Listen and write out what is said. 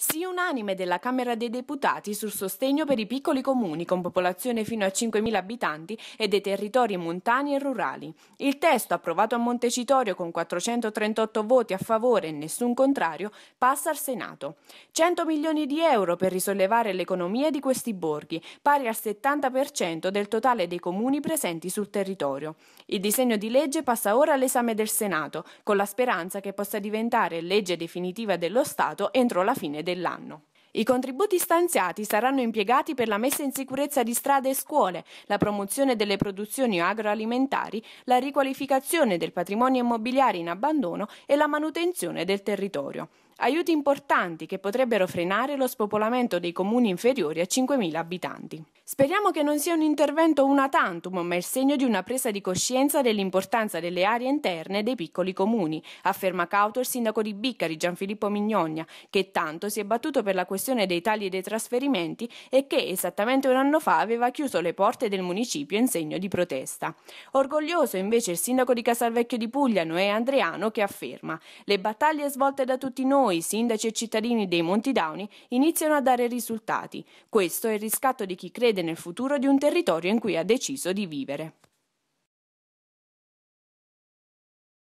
Sì unanime della Camera dei Deputati sul sostegno per i piccoli comuni con popolazione fino a 5.000 abitanti e dei territori montani e rurali. Il testo approvato a Montecitorio con 438 voti a favore e nessun contrario passa al Senato. 100 milioni di euro per risollevare l'economia di questi borghi, pari al 70% del totale dei comuni presenti sul territorio. Il disegno di legge passa ora all'esame del Senato, con la speranza che possa diventare legge definitiva dello Stato entro la fine del dell'anno. I contributi stanziati saranno impiegati per la messa in sicurezza di strade e scuole, la promozione delle produzioni agroalimentari, la riqualificazione del patrimonio immobiliare in abbandono e la manutenzione del territorio. Aiuti importanti che potrebbero frenare lo spopolamento dei comuni inferiori a 5.000 abitanti. Speriamo che non sia un intervento una tantum, ma il segno di una presa di coscienza dell'importanza delle aree interne dei piccoli comuni, afferma cauto il sindaco di Biccari Gianfilippo Mignogna, che tanto si è battuto per la questione dei tagli e dei trasferimenti e che esattamente un anno fa aveva chiuso le porte del municipio in segno di protesta. Orgoglioso invece il sindaco di Casalvecchio di Puglia, Noè Andreano, che afferma «Le battaglie svolte da tutti noi, sindaci e cittadini dei Monti Dauni, iniziano a dare risultati. Questo è il riscatto di chi crede sede nel futuro di un territorio in cui ha deciso di vivere.